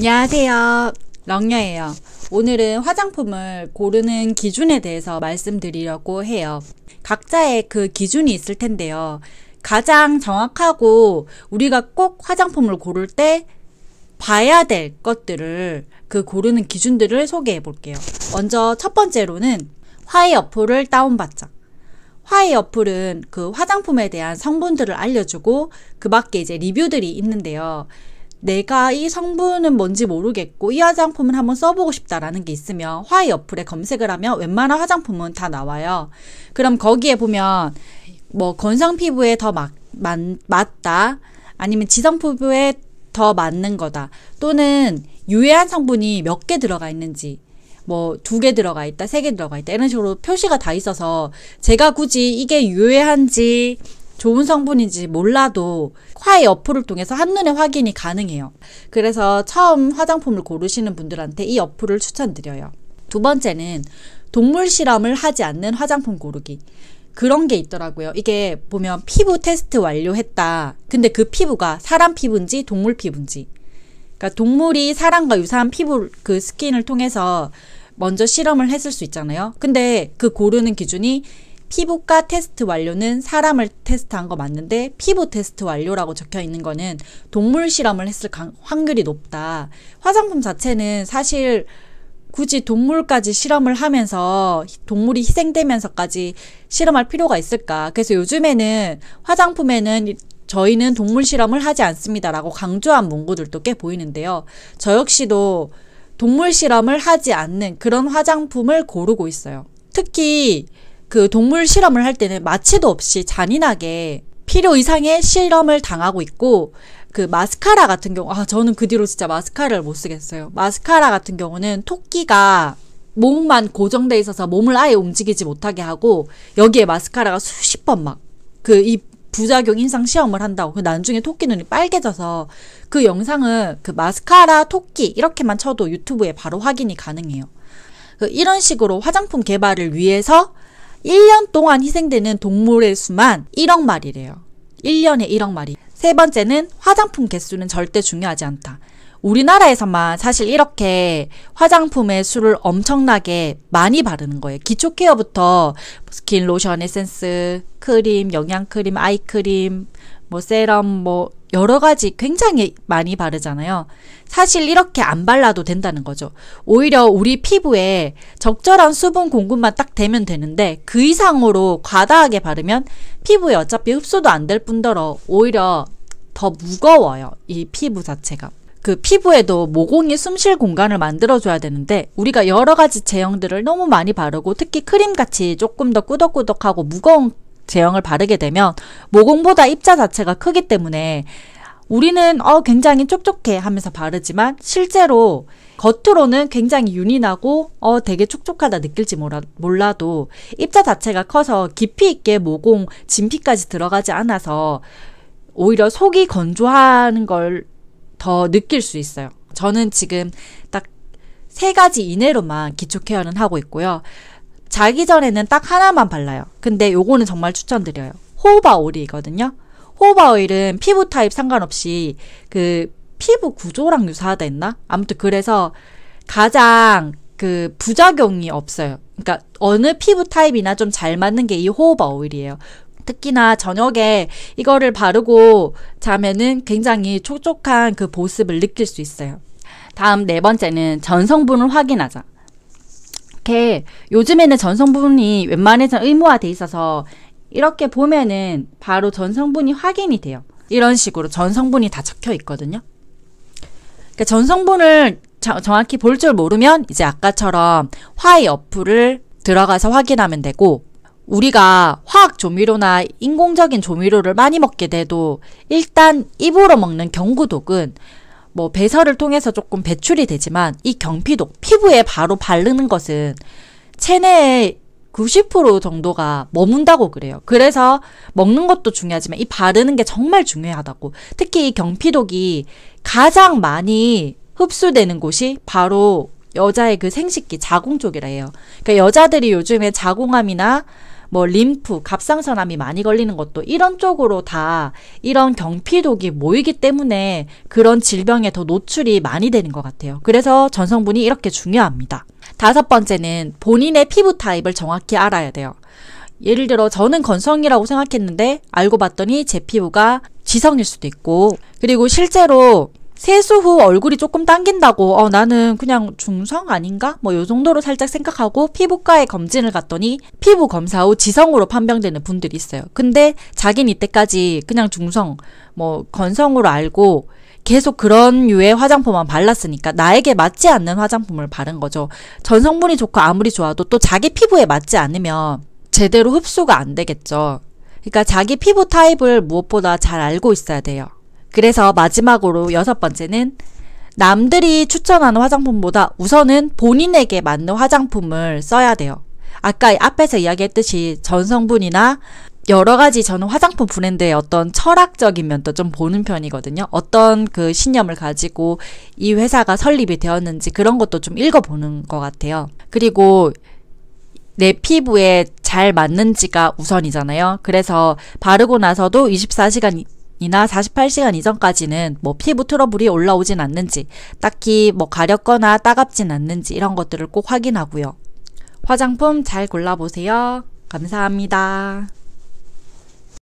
안녕하세요. 럭녀예요. 오늘은 화장품을 고르는 기준에 대해서 말씀드리려고 해요. 각자의 그 기준이 있을 텐데요. 가장 정확하고 우리가 꼭 화장품을 고를 때 봐야 될 것들을 그 고르는 기준들을 소개해 볼게요. 먼저 첫 번째로는 화해 어플을 다운받자. 화해 어플은 그 화장품에 대한 성분들을 알려주고 그 밖에 이제 리뷰들이 있는데요. 내가 이 성분은 뭔지 모르겠고 이 화장품을 한번 써보고 싶다라는 게 있으면 화이 어플에 검색을 하면 웬만한 화장품은 다 나와요. 그럼 거기에 보면 뭐 건성 피부에 더 막, 맞, 맞다 아니면 지성 피부에 더 맞는 거다 또는 유해한 성분이 몇 개 들어가 있는지 뭐 두 개 들어가 있다, 세 개 들어가 있다 이런 식으로 표시가 다 있어서 제가 굳이 이게 유해한지 좋은 성분인지 몰라도 화의 어플을 통해서 한눈에 확인이 가능해요. 그래서 처음 화장품을 고르시는 분들한테 이 어플을 추천드려요. 두 번째는 동물 실험을 하지 않는 화장품 고르기. 그런 게 있더라고요. 이게 보면 피부 테스트 완료했다. 근데 그 피부가 사람 피부인지 동물 피부인지. 그러니까 동물이 사람과 유사한 피부 그 스킨을 통해서 먼저 실험을 했을 수 있잖아요. 근데 그 고르는 기준이 피부과 테스트 완료는 사람을 테스트한 거 맞는데 피부 테스트 완료라고 적혀 있는 거는 동물 실험을 했을 확률이 높다. 화장품 자체는 사실 굳이 동물까지 실험을 하면서 동물이 희생되면서까지 실험할 필요가 있을까? 그래서 요즘에는 화장품에는 저희는 동물 실험을 하지 않습니다라고 강조한 문구들도 꽤 보이는데요. 저 역시도 동물 실험을 하지 않는 그런 화장품을 고르고 있어요. 특히 그 동물 실험을 할 때는 마취도 없이 잔인하게 필요 이상의 실험을 당하고 있고 그 마스카라 같은 경우 아 저는 그 뒤로 진짜 마스카라를 못 쓰겠어요. 마스카라 같은 경우는 토끼가 몸만 고정돼 있어서 몸을 아예 움직이지 못하게 하고 여기에 마스카라가 수십 번 막 그 이 부작용 인상 시험을 한다고 그 나중에 토끼 눈이 빨개져서 그 영상은 그 마스카라 토끼 이렇게만 쳐도 유튜브에 바로 확인이 가능해요. 그 이런 식으로 화장품 개발을 위해서 1년 동안 희생되는 동물의 수만 1억 마리래요. 1년에 1억 마리. 세 번째는 화장품 개수는 절대 중요하지 않다. 우리나라에서만 사실 이렇게 화장품의 수를 엄청나게 많이 바르는 거예요. 기초 케어부터 스킨, 로션, 에센스, 크림, 영양크림, 아이크림, 뭐 세럼, 뭐 여러 가지 굉장히 많이 바르잖아요. 사실 이렇게 안 발라도 된다는 거죠. 오히려 우리 피부에 적절한 수분 공급만 딱 되면 되는데 그 이상으로 과다하게 바르면 피부에 어차피 흡수도 안 될 뿐더러 오히려 더 무거워요. 이 피부 자체가. 그 피부에도 모공이 숨 쉴 공간을 만들어줘야 되는데 우리가 여러 가지 제형들을 너무 많이 바르고 특히 크림같이 조금 더 꾸덕꾸덕하고 무거운 제형을 바르게 되면 모공보다 입자 자체가 크기 때문에 우리는 어 굉장히 촉촉해 하면서 바르지만 실제로 겉으로는 굉장히 윤인하고 어 되게 촉촉하다 느낄지 몰라, 몰라도 입자 자체가 커서 깊이 있게 모공 진피까지 들어가지 않아서 오히려 속이 건조한 걸 더 느낄 수 있어요. 저는 지금 딱 세 가지 이내로만 기초 케어는 하고 있고요. 자기 전에는 딱 하나만 발라요. 근데 요거는 정말 추천드려요. 호바 오일이거든요. 호바 오일은 피부 타입 상관없이 그 피부 구조랑 유사하다 했나? 아무튼 그래서 가장 그 부작용이 없어요. 그러니까 어느 피부 타입이나 좀 잘 맞는 게 이호바오일이에요 특히나 저녁에 이거를 바르고 자면은 굉장히 촉촉한 그 보습을 느낄 수 있어요. 다음 네 번째는 전성분을 확인하자. 이렇게 요즘에는 전성분이 웬만해서 의무화돼 있어서 이렇게 보면은 바로 전성분이 확인이 돼요. 이런 식으로 전성분이 다 적혀 있거든요. 그러니까 전성분을 저, 정확히 볼 줄 모르면 이제 아까처럼 화이 어플을 들어가서 확인하면 되고 우리가 화학 조미료나 인공적인 조미료를 많이 먹게 돼도 일단 입으로 먹는 경구독은 뭐 배설을 통해서 조금 배출이 되지만 이 경피독 피부에 바로 바르는 것은 체내의 90% 정도가 머문다고 그래요. 그래서 먹는 것도 중요하지만 이 바르는 게 정말 중요하다고. 특히 이 경피독이 가장 많이 흡수되는 곳이 바로 여자의 그 생식기 자궁 쪽이라 해요. 그러니까 여자들이 요즘에 자궁암이나 뭐 림프, 갑상선암이 많이 걸리는 것도 이런 쪽으로 다 이런 경피독이 모이기 때문에 그런 질병에 더 노출이 많이 되는 것 같아요. 그래서 전성분이 이렇게 중요합니다. 다섯 번째는 본인의 피부 타입을 정확히 알아야 돼요. 예를 들어 저는 건성이라고 생각했는데 알고 봤더니 제 피부가 지성일 수도 있고 그리고 실제로 세수 후 얼굴이 조금 당긴다고 어 나는 그냥 중성 아닌가? 뭐 요 정도로 살짝 생각하고 피부과에 검진을 갔더니 피부 검사 후 지성으로 판명되는 분들이 있어요. 근데 자기는 이때까지 그냥 중성 뭐 건성으로 알고 계속 그런 유의 화장품만 발랐으니까 나에게 맞지 않는 화장품을 바른 거죠. 전성분이 좋고 아무리 좋아도 또 자기 피부에 맞지 않으면 제대로 흡수가 안 되겠죠. 그러니까 자기 피부 타입을 무엇보다 잘 알고 있어야 돼요. 그래서 마지막으로 여섯 번째는 남들이 추천하는 화장품보다 우선은 본인에게 맞는 화장품을 써야 돼요. 아까 앞에서 이야기했듯이 전성분이나 여러 가지 저는 화장품 브랜드의 어떤 철학적인 면도 좀 보는 편이거든요. 어떤 그 신념을 가지고 이 회사가 설립이 되었는지 그런 것도 좀 읽어보는 것 같아요. 그리고 내 피부에 잘 맞는지가 우선이잖아요. 그래서 바르고 나서도 24시간 이나 48시간 이전까지는 뭐 피부 트러블이 올라오진 않는지, 딱히 뭐 가렵거나 따갑진 않는지 이런 것들을 꼭 확인하고요. 화장품 잘 골라보세요. 감사합니다.